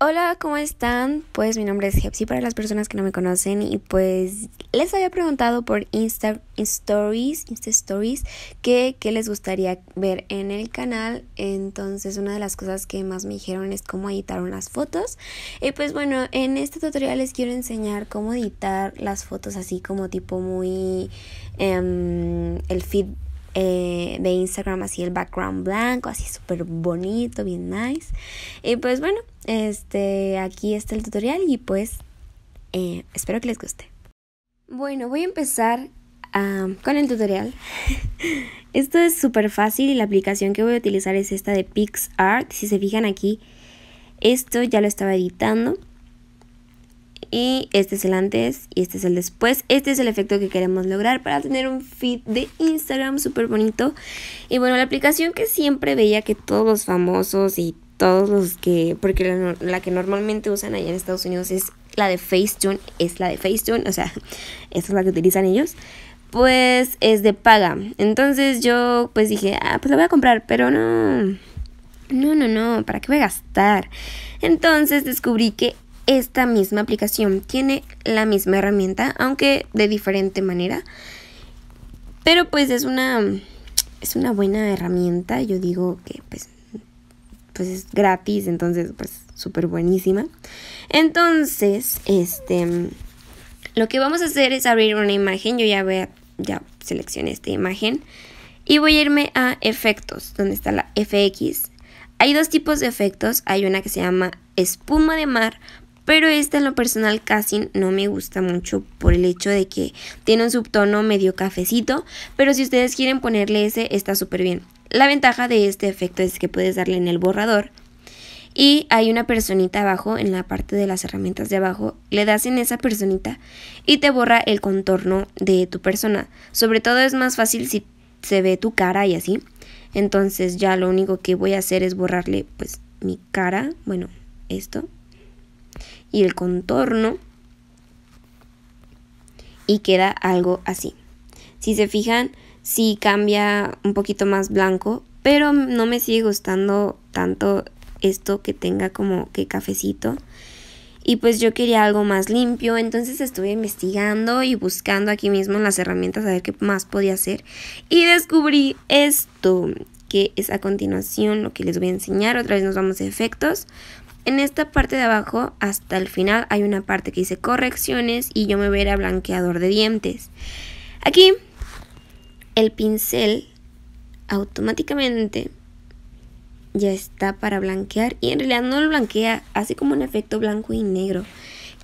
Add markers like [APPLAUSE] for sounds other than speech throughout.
Hola, ¿cómo están? Pues mi nombre es Hepsi para las personas que no me conocen y pues les había preguntado por Insta Stories, Insta Stories, que qué les gustaría ver en el canal. Entonces, una de las cosas que más me dijeron es cómo editaron las fotos. Y pues bueno, en este tutorial les quiero enseñar cómo editar las fotos así como tipo muy em, el feedback eh, de Instagram, así el background blanco, así súper bonito, bien nice. Y pues bueno, este, aquí está el tutorial y pues eh, espero que les guste. Bueno, voy a empezar con el tutorial. [LAUGHS] Esto es súper fácil y la aplicación que voy a utilizar es esta de PixArt. Si se fijan aquí, esto ya lo estaba editando y este es el antes y este es el después. Este es el efecto que queremos lograr para tener un feed de Instagram súper bonito. Y bueno, la aplicación que siempre veía que todos los famosos y todos los que, porque la, que normalmente usan allá en Estados Unidos es la de Facetune, es la de Facetune, o sea, [LAUGHS] esa es la que utilizan ellos pues es de paga. Entonces yo pues dije, ah, pues la voy a comprar, pero no. No, no, no, ¿para qué voy a gastar? Entonces descubrí que esta misma aplicación. Tiene la misma herramienta, aunque de diferente manera. Pero pues es una es una buena herramienta, yo digo que pues pues es gratis, entonces pues súper buenísima. Entonces, este lo que vamos a hacer es abrir una imagen, yo ya voy ya seleccioné esta imagen y voy a irme a efectos, donde está la FX. Hay dos tipos de efectos, hay una que se llama espuma de mar pero esta en lo personal casi no me gusta mucho por el hecho de que tiene un subtono medio cafecito, pero si ustedes quieren ponerle ese está súper bien. La ventaja de este efecto es que puedes darle en el borrador y hay una personita abajo en la parte de las herramientas de abajo, le das en esa personita y te borra el contorno de tu persona. Sobre todo es más fácil si se ve tu cara y así. Entonces ya lo único que voy a hacer es borrarle pues mi cara, bueno, esto y el contorno y queda algo así. Si se fijan, sí cambia un poquito más blanco, pero no me sigue gustando tanto esto que tenga como que cafecito. Y pues yo quería algo más limpio, entonces estuve investigando y buscando aquí mismo las herramientas a ver qué más podía hacer. Y descubrí esto, que es a continuación lo que les voy a enseñar. Otra vez nos vamos a efectos. En esta parte de abajo, hasta el final, hay una parte que dice correcciones y yo me veré a blanqueador de dientes. Aquí, el pincel automáticamente ya está para blanquear y en realidad no lo blanquea, hace como un efecto blanco y negro,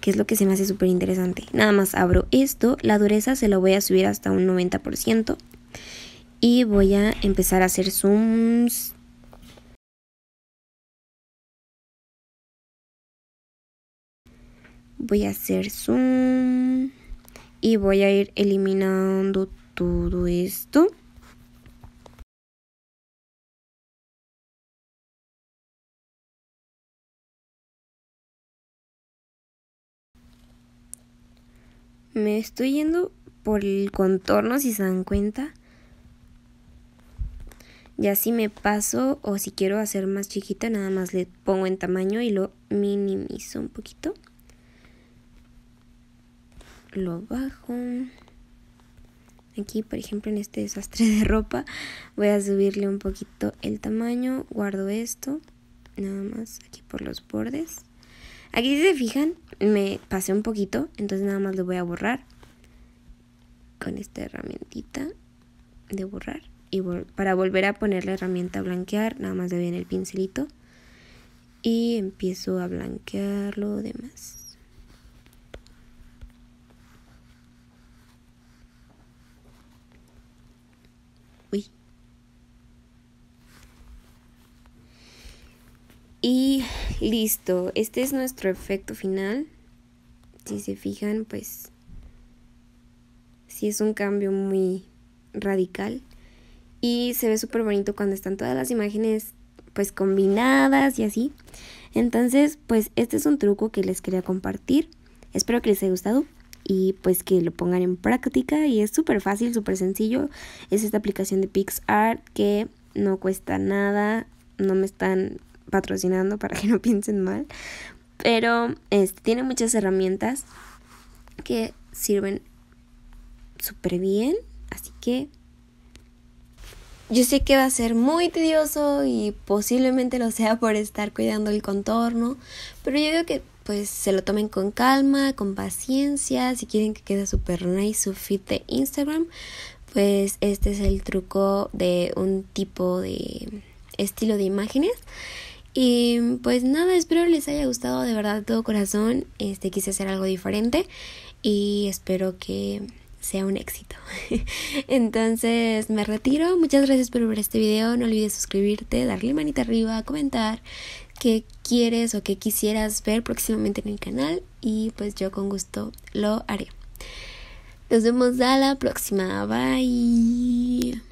que es lo que se me hace súper interesante. Nada más abro esto, la dureza se lo voy a subir hasta un 90% y voy a empezar a hacer zooms voy a hacer zoom y voy a ir eliminando todo esto. Me estoy yendo por el contorno, si se dan cuenta. Ya si me paso o si quiero hacer más chiquita, nada más le pongo en tamaño y lo minimizo un poquito lo bajo. Aquí, por ejemplo, en este desastre de ropa, voy a subirle un poquito el tamaño. Guardo esto, nada más aquí por los bordes. Aquí si se fijan, me pasé un poquito, entonces nada más lo voy a borrar con esta herramientita de borrar. Y para volver a poner la herramienta a blanquear, nada más le en el pincelito. Y empiezo a blanquearlo lo demás. Y listo, este es nuestro efecto final. Si se fijan, pues sí es un cambio muy radical. Y se ve súper bonito cuando están todas las imágenes pues combinadas y así. Entonces, pues este es un truco que les quería compartir. Espero que les haya gustado y pues que lo pongan en práctica y es súper fácil, súper sencillo. Es esta aplicación de PixArt que no cuesta nada, no me están patrocinando para que no piensen mal. Pero este, tiene muchas herramientas que sirven súper bien. Así que yo sé que va a ser muy tedioso y posiblemente lo sea por estar cuidando el contorno, pero yo digo que pues se lo tomen con calma, con paciencia, si quieren que quede súper nice su feed de Instagram, pues este es el truco de un tipo de estilo de imágenes y pues nada, espero les haya gustado de verdad todo corazón. Este quise hacer algo diferente y espero que sea un éxito. [LAUGHS] Entonces me retiro. Muchas gracias por ver este video. No olvides suscribirte, darle manita arriba, comentar qué quieres o qué quisieras ver próximamente en el canal y pues yo con gusto lo haré. Nos vemos a la próxima. Bye.